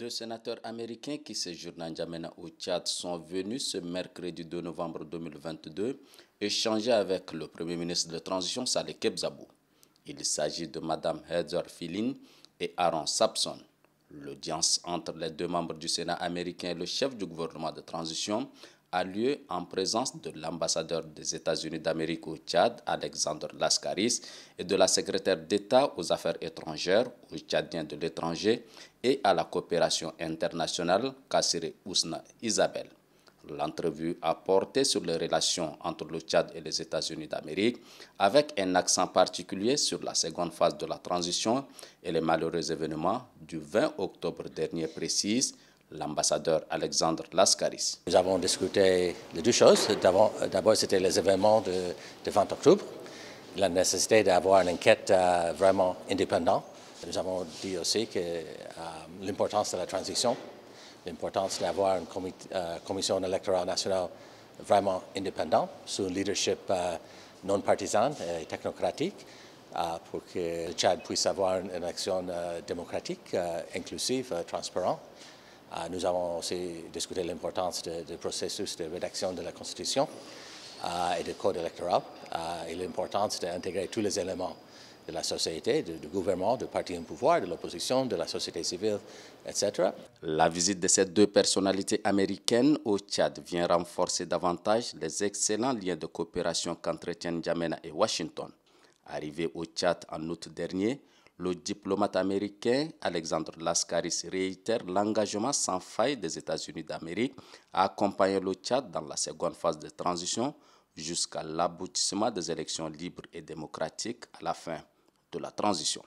Deux sénateurs américains qui séjournent en Jamena au Tchad sont venus ce mercredi 2 novembre 2022 échanger avec le Premier ministre de Transition Saleh Kebzabou. Il s'agit de Mme Heather Filin et Aaron Sapson. L'audience entre les deux membres du Sénat américain et le chef du gouvernement de transition a lieu en présence de l'ambassadeur des États-Unis d'Amérique au Tchad, Alexandre Lascaris, et de la secrétaire d'État aux Affaires étrangères, aux Tchadiens de l'étranger et à la coopération internationale, Kassiré Ousna Isabelle. L'entrevue a porté sur les relations entre le Tchad et les États-Unis d'Amérique, avec un accent particulier sur la seconde phase de la transition et les malheureux événements du 20 octobre dernier précise l'ambassadeur Alexandre Lascaris. Nous avons discuté de deux choses. D'abord, c'était les événements du 20 octobre, la nécessité d'avoir une enquête euh, vraiment indépendante. Nous avons dit aussi que euh, l'importance de la transition, l'importance d'avoir une euh, commission électorale nationale vraiment indépendante, sous un leadership non partisan et technocratique, pour que le Tchad puisse avoir une élection démocratique, inclusive, transparente. Ah, nous avons aussi discuté l'importance du processus de rédaction de la Constitution ah, et du code électoral ah, et l'importance d'intégrer tous les éléments de la société, du, gouvernement, du parti en pouvoir, de l'opposition, de la société civile, etc. La visite de ces deux personnalités américaines au Tchad vient renforcer davantage les excellents liens de coopération qu'entretiennent N'Djamena et Washington. Arrivé au Tchad en août dernier, le diplomate américain Alexandre Lascaris réitère l'engagement sans faille des États-Unis d'Amérique à accompagner le Tchad dans la seconde phase de transition jusqu'à l'aboutissement des élections libres et démocratiques à la fin de la transition.